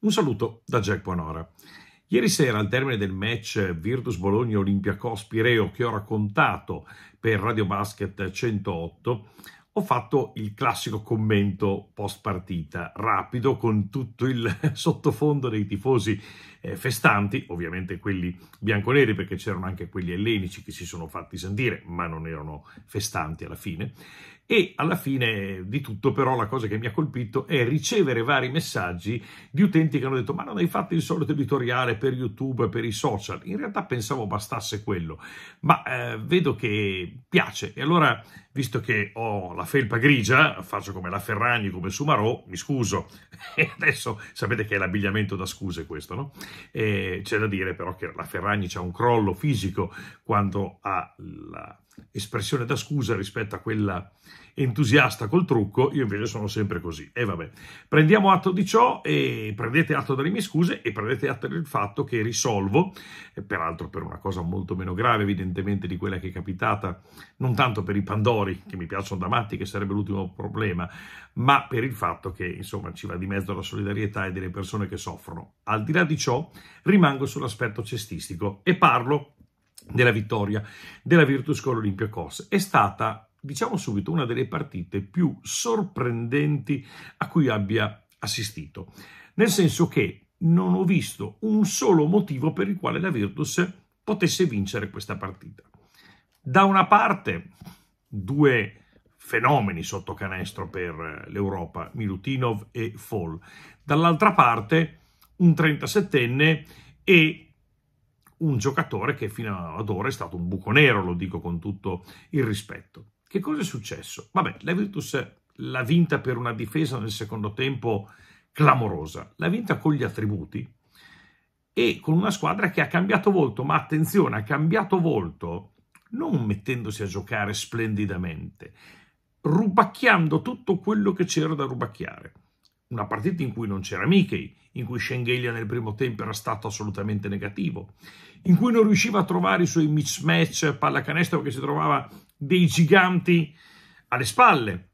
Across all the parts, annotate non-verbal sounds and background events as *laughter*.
Un saluto da Jack Panora. Ieri sera, al termine del match Virtus bologna Olimpia Cospireo che ho raccontato per Radio Basket 108, ho fatto il classico commento post partita, rapido, con tutto il *laughs* sottofondo dei tifosi eh, festanti, ovviamente quelli bianconeri, perché c'erano anche quelli ellenici che si sono fatti sentire, ma non erano festanti alla fine, e alla fine di tutto, però, la cosa che mi ha colpito è ricevere vari messaggi di utenti che hanno detto: Ma non hai fatto il solito editoriale per YouTube, per i social? In realtà pensavo bastasse quello, ma eh, vedo che piace. E allora, visto che ho la felpa grigia, faccio come la Ferragni, come Sumarò, mi scuso. *laughs* E adesso sapete che è l'abbigliamento da scuse questo, no? E eh, c'è da dire però che la Ferragni ha un crollo fisico quando ha la espressione da scusa rispetto a quella entusiasta col trucco, io invece sono sempre così. E vabbè, prendiamo atto di ciò e prendete atto delle mie scuse e prendete atto del fatto che risolvo, eh, peraltro per una cosa molto meno grave evidentemente di quella che è capitata, non tanto per i Pandori, che mi piacciono da matti, che sarebbe l'ultimo problema, ma per il fatto che insomma ci va di mezzo la solidarietà e delle persone che soffrono. Al di là di ciò rimango sull'aspetto cestistico e parlo della vittoria della Virtus con l'Olympiacos è stata, diciamo subito, una delle partite più sorprendenti a cui abbia assistito. Nel senso che non ho visto un solo motivo per il quale la Virtus potesse vincere questa partita. Da una parte, due fenomeni sotto canestro per l'Europa, Milutinov e Fall. Dall'altra parte, un 37enne e un giocatore che fino ad ora è stato un buco nero, lo dico con tutto il rispetto. Che cosa è successo? Vabbè, la Virtus l'ha vinta per una difesa nel secondo tempo clamorosa, l'ha vinta con gli attributi e con una squadra che ha cambiato volto, ma attenzione, ha cambiato volto non mettendosi a giocare splendidamente, rubacchiando tutto quello che c'era da rubacchiare una partita in cui non c'era Michei, in cui Schengelia nel primo tempo era stato assolutamente negativo, in cui non riusciva a trovare i suoi mismatch pallacanestro perché si trovava dei giganti alle spalle.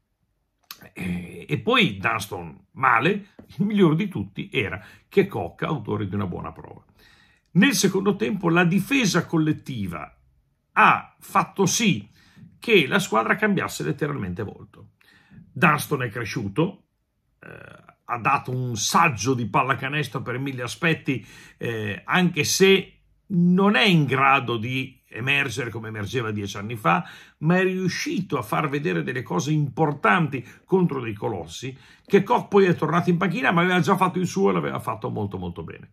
E poi Dunston male, il miglior di tutti era che Cocca, autore di una buona prova. Nel secondo tempo la difesa collettiva ha fatto sì che la squadra cambiasse letteralmente volto. Dunston è cresciuto, eh, ha dato un saggio di pallacanestro per mille aspetti, eh, anche se non è in grado di emergere come emergeva dieci anni fa, ma è riuscito a far vedere delle cose importanti contro dei colossi, che Koch poi è tornato in panchina, ma aveva già fatto il suo e l'aveva fatto molto molto bene.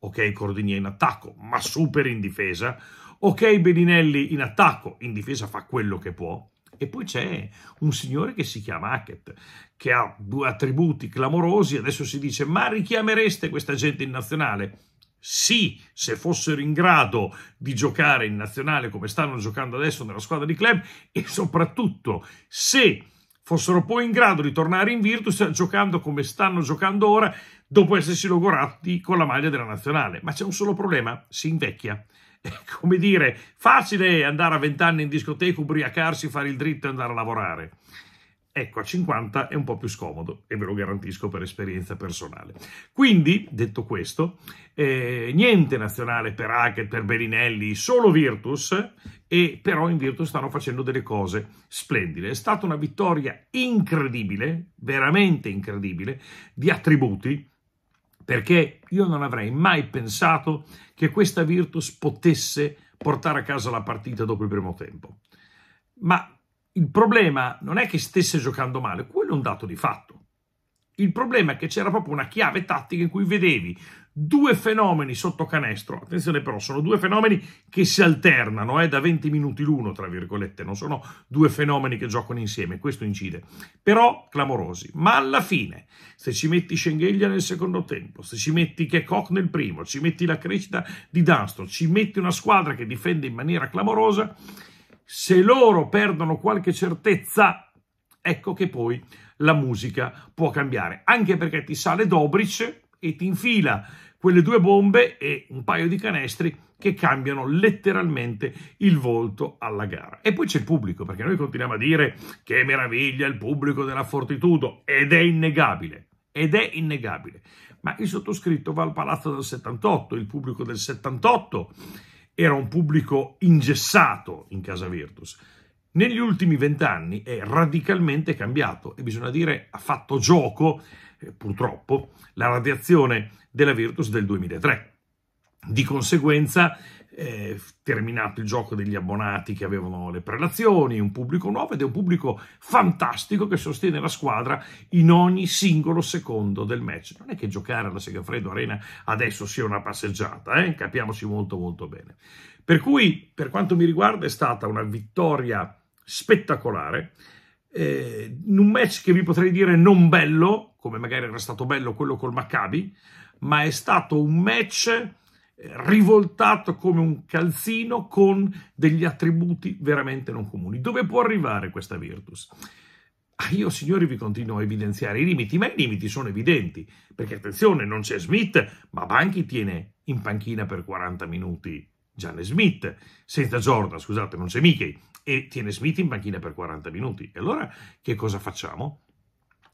Ok, Cordignia in attacco, ma super in difesa. Ok, Beninelli in attacco, in difesa fa quello che può. E poi c'è un signore che si chiama Hackett, che ha due attributi clamorosi. Adesso si dice, ma richiamereste questa gente in nazionale? Sì, se fossero in grado di giocare in nazionale come stanno giocando adesso nella squadra di club e soprattutto se fossero poi in grado di tornare in Virtus cioè giocando come stanno giocando ora dopo essersi logorati con la maglia della nazionale. Ma c'è un solo problema, si invecchia. *laughs* come dire, facile andare a 20 anni in discoteca, ubriacarsi, fare il dritto e andare a lavorare. Ecco, a 50 è un po' più scomodo e ve lo garantisco per esperienza personale. Quindi, detto questo, eh, niente nazionale per Hackett, per Bellinelli, solo Virtus, e però in Virtus stanno facendo delle cose splendide. È stata una vittoria incredibile, veramente incredibile, di attributi, perché io non avrei mai pensato che questa Virtus potesse portare a casa la partita dopo il primo tempo. Ma il problema non è che stesse giocando male, quello è un dato di fatto. Il problema è che c'era proprio una chiave tattica in cui vedevi due fenomeni sotto canestro. Attenzione però, sono due fenomeni che si alternano, eh, da 20 minuti l'uno, tra virgolette, non sono due fenomeni che giocano insieme, questo incide. Però clamorosi. Ma alla fine, se ci metti Schengelia nel secondo tempo, se ci metti Kekok nel primo, ci metti la crescita di Dunston, ci metti una squadra che difende in maniera clamorosa, se loro perdono qualche certezza, ecco che poi la musica può cambiare, anche perché ti sale Dobrich e ti infila quelle due bombe e un paio di canestri che cambiano letteralmente il volto alla gara. E poi c'è il pubblico, perché noi continuiamo a dire che meraviglia il pubblico della Fortitudo ed è innegabile, ed è innegabile. Ma il sottoscritto va al Palazzo del 78, il pubblico del 78 era un pubblico ingessato in casa Virtus negli ultimi vent'anni è radicalmente cambiato e bisogna dire ha fatto gioco, eh, purtroppo, la radiazione della Virtus del 2003. Di conseguenza, eh, terminato il gioco degli abbonati che avevano le prelazioni, un pubblico nuovo ed è un pubblico fantastico che sostiene la squadra in ogni singolo secondo del match. Non è che giocare alla Segafredo Arena adesso sia una passeggiata, eh? capiamoci molto molto bene. Per cui, per quanto mi riguarda, è stata una vittoria spettacolare. Eh, in un match che vi potrei dire non bello, come magari era stato bello quello col Maccabi, ma è stato un match eh, rivoltato come un calzino con degli attributi veramente non comuni. Dove può arrivare questa Virtus? Ah, io, signori, vi continuo a evidenziare i limiti, ma i limiti sono evidenti, perché attenzione, non c'è Smith, ma Banchi tiene in panchina per 40 minuti Gianne Smith, senza Jordan, scusate, non c'è Mickey, e tiene Smith in banchina per 40 minuti. E allora che cosa facciamo?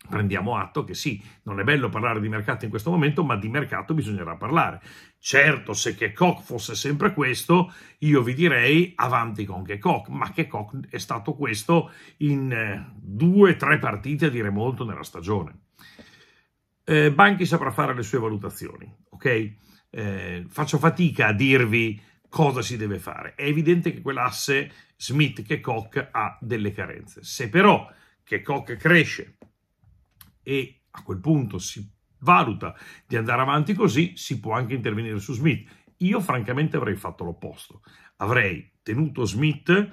Prendiamo atto che sì, non è bello parlare di mercato in questo momento, ma di mercato bisognerà parlare. Certo, se che fosse sempre questo, io vi direi avanti con che ma che è stato questo in eh, due o tre partite a dire molto nella stagione. Eh, Banchi saprà fare le sue valutazioni, ok? Eh, faccio fatica a dirvi cosa si deve fare. È evidente che quell'asse Smith che Koch ha delle carenze. Se però che Koch cresce e a quel punto si valuta di andare avanti così, si può anche intervenire su Smith. Io francamente avrei fatto l'opposto. Avrei tenuto Smith,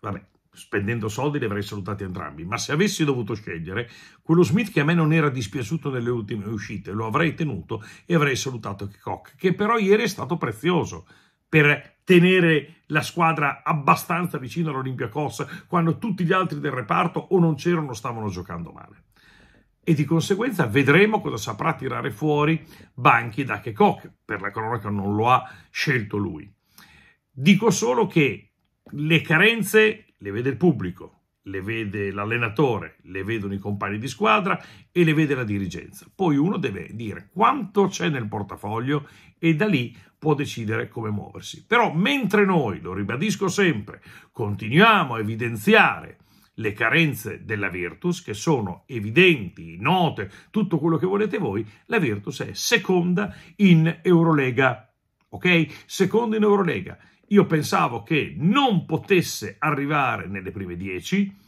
vabbè, spendendo soldi li avrei salutati entrambi, ma se avessi dovuto scegliere, quello Smith che a me non era dispiaciuto nelle ultime uscite, lo avrei tenuto e avrei salutato Kikok, che però ieri è stato prezioso per tenere la squadra abbastanza vicino all'Olympiacos quando tutti gli altri del reparto o non c'erano o stavano giocando male. E di conseguenza vedremo cosa saprà tirare fuori Banchi da che per la cronaca non lo ha scelto lui. Dico solo che le carenze le vede il pubblico, le vede l'allenatore, le vedono i compagni di squadra e le vede la dirigenza. Poi uno deve dire quanto c'è nel portafoglio e da lì può decidere come muoversi. Però mentre noi, lo ribadisco sempre, continuiamo a evidenziare le carenze della Virtus, che sono evidenti, note, tutto quello che volete voi, la Virtus è seconda in Eurolega. Ok? Seconda in Eurolega io pensavo che non potesse arrivare nelle prime 10,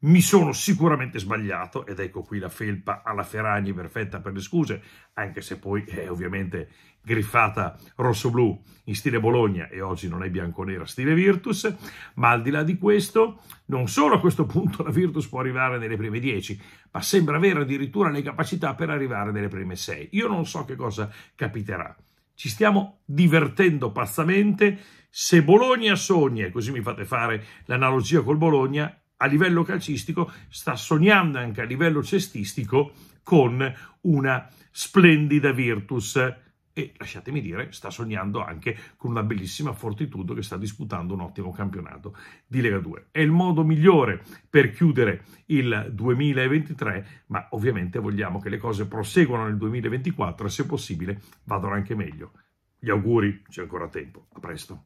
mi sono sicuramente sbagliato ed ecco qui la felpa alla Ferragni perfetta per le scuse, anche se poi è ovviamente griffata rosso-blu in stile Bologna e oggi non è bianconera stile Virtus, ma al di là di questo, non solo a questo punto la Virtus può arrivare nelle prime 10, ma sembra avere addirittura le capacità per arrivare nelle prime 6. Io non so che cosa capiterà. Ci stiamo divertendo pazzamente, se Bologna sogna, e così mi fate fare l'analogia col Bologna, a livello calcistico sta sognando anche a livello cestistico con una splendida Virtus e lasciatemi dire, sta sognando anche con una bellissima Fortitudo che sta disputando un ottimo campionato di Lega 2. È il modo migliore per chiudere il 2023, ma ovviamente vogliamo che le cose proseguano nel 2024 e se possibile vadano anche meglio. Gli auguri, c'è ancora tempo. A presto.